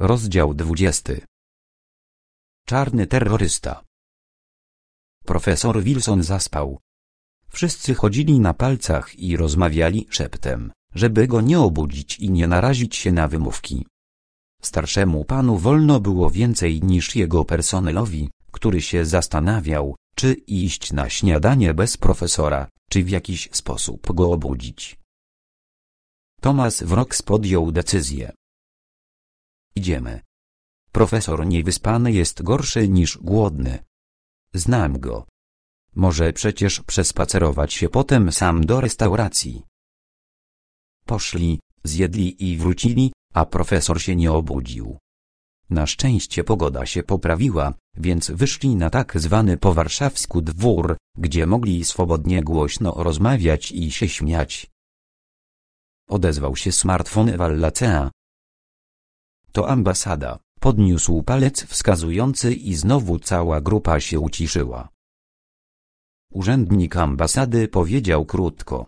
Rozdział 20. Czarny terrorysta. Profesor Wilson zaspał. Wszyscy chodzili na palcach i rozmawiali szeptem, żeby go nie obudzić i nie narazić się na wymówki. Starszemu panu wolno było więcej niż jego personelowi, który się zastanawiał, czy iść na śniadanie bez profesora, czy w jakiś sposób go obudzić. Thomas Wrox podjął decyzję Idziemy. Profesor niewyspany jest gorszy niż głodny. Znam go. Może przecież przespacerować się potem sam do restauracji. Poszli, zjedli i wrócili, a profesor się nie obudził. Na szczęście pogoda się poprawiła, więc wyszli na tak zwany po warszawsku dwór, gdzie mogli swobodnie głośno rozmawiać i się śmiać. Odezwał się smartfon Wallacea, to ambasada. Podniósł palec wskazujący i znowu cała grupa się uciszyła. Urzędnik ambasady powiedział krótko.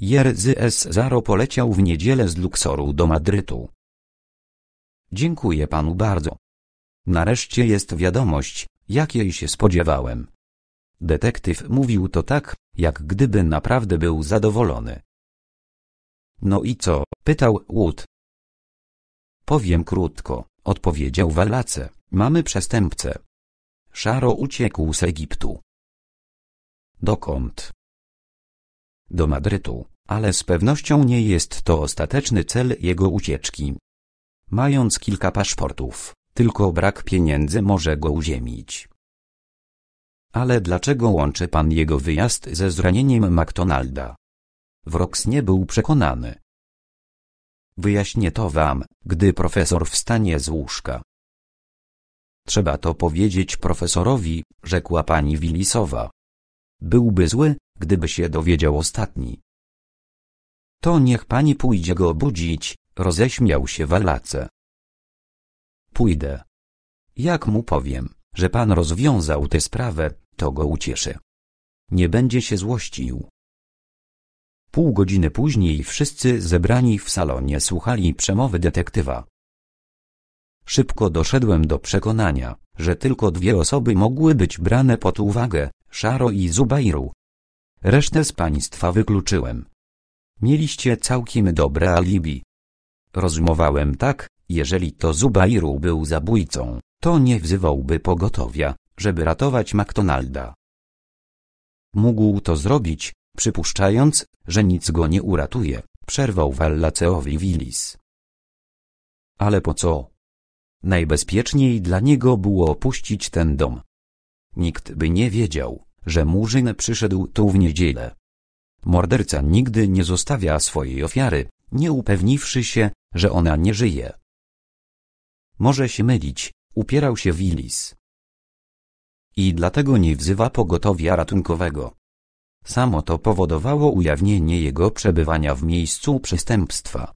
Jerzy Zaro poleciał w niedzielę z Luksoru do Madrytu. Dziękuję panu bardzo. Nareszcie jest wiadomość, jakiej się spodziewałem. Detektyw mówił to tak, jak gdyby naprawdę był zadowolony. No i co? pytał Wood, Powiem krótko, odpowiedział Walace, mamy przestępcę. Szaro uciekł z Egiptu. Dokąd? Do Madrytu, ale z pewnością nie jest to ostateczny cel jego ucieczki. Mając kilka paszportów, tylko brak pieniędzy może go uziemić. Ale dlaczego łączy pan jego wyjazd ze zranieniem McDonalda? Wroks nie był przekonany, Wyjaśnię to wam, gdy profesor wstanie z łóżka. Trzeba to powiedzieć profesorowi, rzekła pani Wilisowa. Byłby zły, gdyby się dowiedział ostatni. To niech pani pójdzie go obudzić, roześmiał się Walace. Pójdę. Jak mu powiem, że pan rozwiązał tę sprawę, to go ucieszy. Nie będzie się złościł. Pół godziny później wszyscy zebrani w salonie słuchali przemowy detektywa. Szybko doszedłem do przekonania, że tylko dwie osoby mogły być brane pod uwagę, Szaro i Zubairu. Resztę z państwa wykluczyłem. Mieliście całkiem dobre alibi. Rozumowałem tak, jeżeli to Zubairu był zabójcą, to nie wzywałby pogotowia, żeby ratować McDonalda. Mógł to zrobić, Przypuszczając, że nic go nie uratuje, przerwał Wallaceowi Willis. Ale po co? Najbezpieczniej dla niego było opuścić ten dom. Nikt by nie wiedział, że Murzyn przyszedł tu w niedzielę. Morderca nigdy nie zostawia swojej ofiary, nie upewniwszy się, że ona nie żyje. Może się mylić, upierał się Willis. I dlatego nie wzywa pogotowia ratunkowego. Samo to powodowało ujawnienie jego przebywania w miejscu przestępstwa.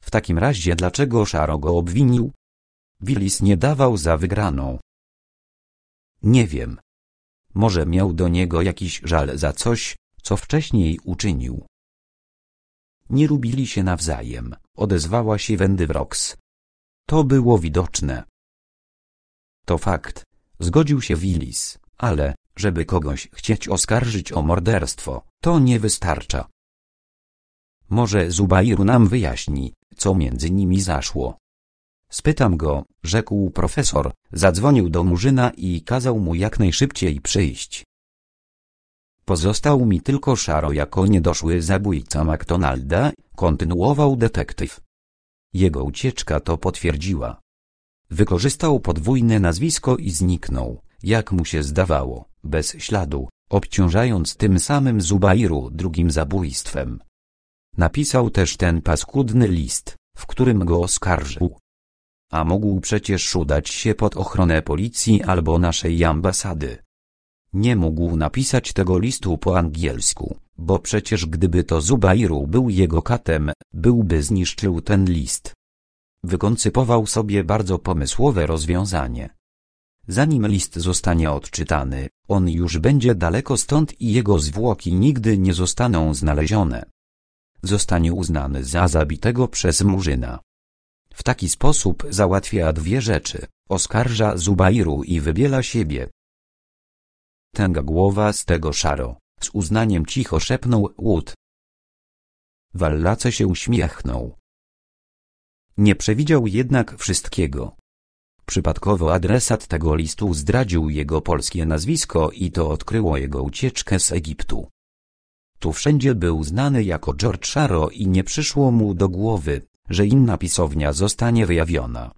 W takim razie dlaczego Szaro go obwinił? Willis nie dawał za wygraną. Nie wiem. Może miał do niego jakiś żal za coś, co wcześniej uczynił. Nie lubili się nawzajem, odezwała się Wendy Wrox. To było widoczne. To fakt, zgodził się Willis, ale żeby kogoś chcieć oskarżyć o morderstwo, to nie wystarcza. Może Zubair nam wyjaśni, co między nimi zaszło. Spytam go, rzekł profesor, zadzwonił do Murzyna i kazał mu jak najszybciej przyjść. Pozostał mi tylko Szaro jako niedoszły zabójca McDonalda, kontynuował detektyw. Jego ucieczka to potwierdziła. Wykorzystał podwójne nazwisko i zniknął, jak mu się zdawało, bez śladu, obciążając tym samym Zubairu drugim zabójstwem. Napisał też ten paskudny list, w którym go oskarżył. A mógł przecież udać się pod ochronę policji albo naszej ambasady. Nie mógł napisać tego listu po angielsku, bo przecież gdyby to Zubairu był jego katem, byłby zniszczył ten list. Wykoncypował sobie bardzo pomysłowe rozwiązanie Zanim list zostanie odczytany, on już będzie daleko stąd i jego zwłoki nigdy nie zostaną znalezione. Zostanie uznany za zabitego przez Murzyna. W taki sposób załatwia dwie rzeczy, oskarża Zubairu i wybiela siebie. Tęga głowa z tego szaro, z uznaniem cicho szepnął Łód. Wallace się uśmiechnął. Nie przewidział jednak wszystkiego. Przypadkowo adresat tego listu zdradził jego polskie nazwisko i to odkryło jego ucieczkę z Egiptu. Tu wszędzie był znany jako George Sharo i nie przyszło mu do głowy, że inna pisownia zostanie wyjawiona.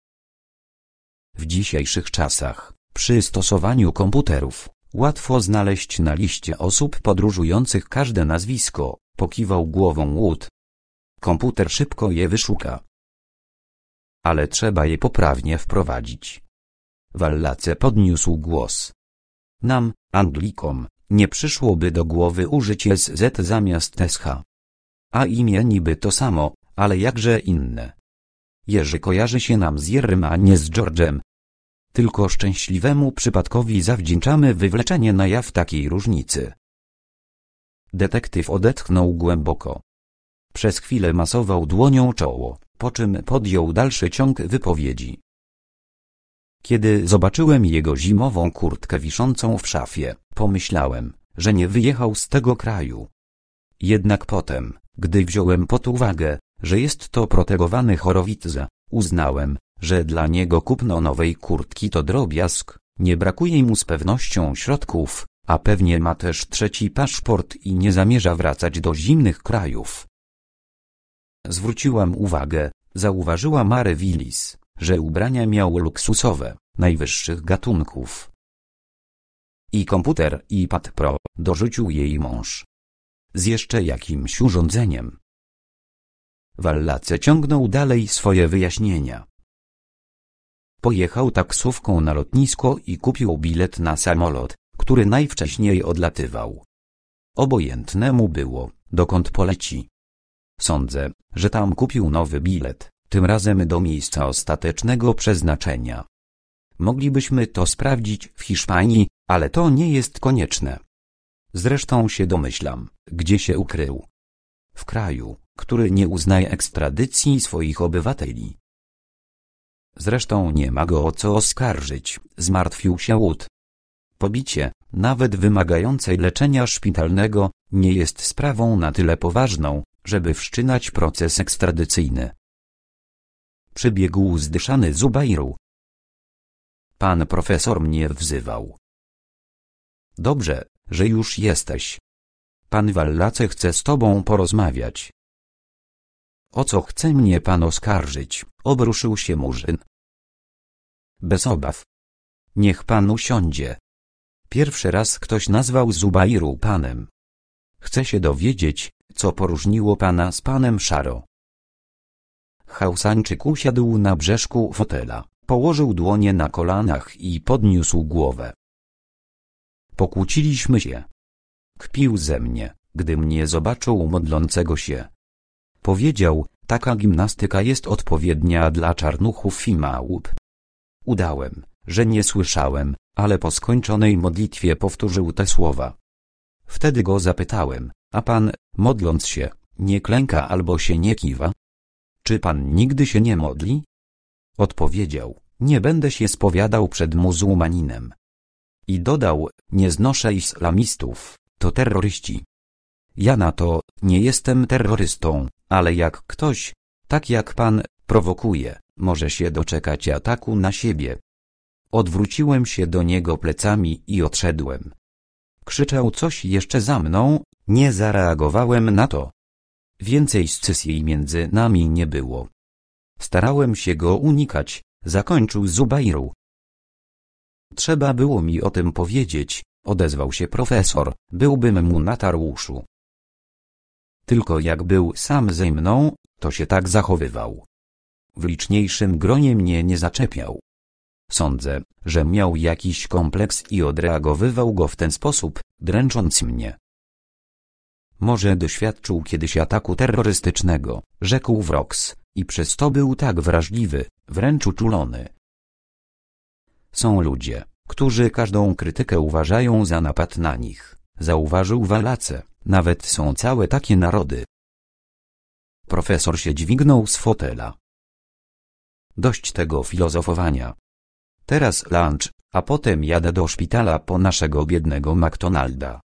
W dzisiejszych czasach, przy stosowaniu komputerów, łatwo znaleźć na liście osób podróżujących każde nazwisko, pokiwał głową łód. Komputer szybko je wyszuka ale trzeba je poprawnie wprowadzić. Wallace podniósł głos. Nam, Anglikom, nie przyszłoby do głowy użycie SZ zamiast SH. A imię niby to samo, ale jakże inne. Jerzy kojarzy się nam z Jerrym, a nie z George'em. Tylko szczęśliwemu przypadkowi zawdzięczamy wywleczenie na jaw takiej różnicy. Detektyw odetchnął głęboko. Przez chwilę masował dłonią czoło po czym podjął dalszy ciąg wypowiedzi. Kiedy zobaczyłem jego zimową kurtkę wiszącą w szafie, pomyślałem, że nie wyjechał z tego kraju. Jednak potem, gdy wziąłem pod uwagę, że jest to protegowany chorowitza, uznałem, że dla niego kupno nowej kurtki to drobiazg, nie brakuje mu z pewnością środków, a pewnie ma też trzeci paszport i nie zamierza wracać do zimnych krajów. Zwróciłam uwagę, zauważyła Mare Willis, że ubrania miał luksusowe, najwyższych gatunków. I komputer iPad Pro, dorzucił jej mąż. Z jeszcze jakimś urządzeniem. Wallace ciągnął dalej swoje wyjaśnienia. Pojechał taksówką na lotnisko i kupił bilet na samolot, który najwcześniej odlatywał. Obojętne mu było, dokąd poleci. Sądzę, że tam kupił nowy bilet, tym razem do miejsca ostatecznego przeznaczenia. Moglibyśmy to sprawdzić w Hiszpanii, ale to nie jest konieczne. Zresztą się domyślam, gdzie się ukrył. W kraju, który nie uznaje ekstradycji swoich obywateli. Zresztą nie ma go o co oskarżyć, zmartwił się łód. Pobicie, nawet wymagające leczenia szpitalnego, nie jest sprawą na tyle poważną, żeby wszczynać proces ekstradycyjny. Przybiegł zdyszany Zubairu. Pan profesor mnie wzywał. Dobrze, że już jesteś. Pan Wallace chce z tobą porozmawiać. O co chce mnie pan oskarżyć? Obruszył się Murzyn. Bez obaw. Niech pan usiądzie. Pierwszy raz ktoś nazwał Zubairu panem. Chcę się dowiedzieć, co poróżniło pana z panem Szaro. Hausańczyk usiadł na brzeszku fotela, położył dłonie na kolanach i podniósł głowę. Pokłóciliśmy się. Kpił ze mnie, gdy mnie zobaczył modlącego się. Powiedział, taka gimnastyka jest odpowiednia dla czarnuchów i małp. Udałem, że nie słyszałem, ale po skończonej modlitwie powtórzył te słowa. Wtedy go zapytałem, a pan, modląc się, nie klęka albo się nie kiwa? Czy pan nigdy się nie modli? Odpowiedział, nie będę się spowiadał przed muzułmaninem. I dodał, nie znoszę islamistów, to terroryści. Ja na to, nie jestem terrorystą, ale jak ktoś, tak jak pan, prowokuje, może się doczekać ataku na siebie. Odwróciłem się do niego plecami i odszedłem. Krzyczał coś jeszcze za mną, nie zareagowałem na to. Więcej scysji między nami nie było. Starałem się go unikać, zakończył Zubairu. Trzeba było mi o tym powiedzieć, odezwał się profesor, byłbym mu natarł uszu. Tylko jak był sam ze mną, to się tak zachowywał. W liczniejszym gronie mnie nie zaczepiał. Sądzę, że miał jakiś kompleks i odreagowywał go w ten sposób, dręcząc mnie. Może doświadczył kiedyś ataku terrorystycznego, rzekł Wrox, i przez to był tak wrażliwy, wręcz uczulony. Są ludzie, którzy każdą krytykę uważają za napad na nich, zauważył Walace, nawet są całe takie narody. Profesor się dźwignął z fotela. Dość tego filozofowania. Teraz lunch, a potem jadę do szpitala po naszego biednego McDonalda.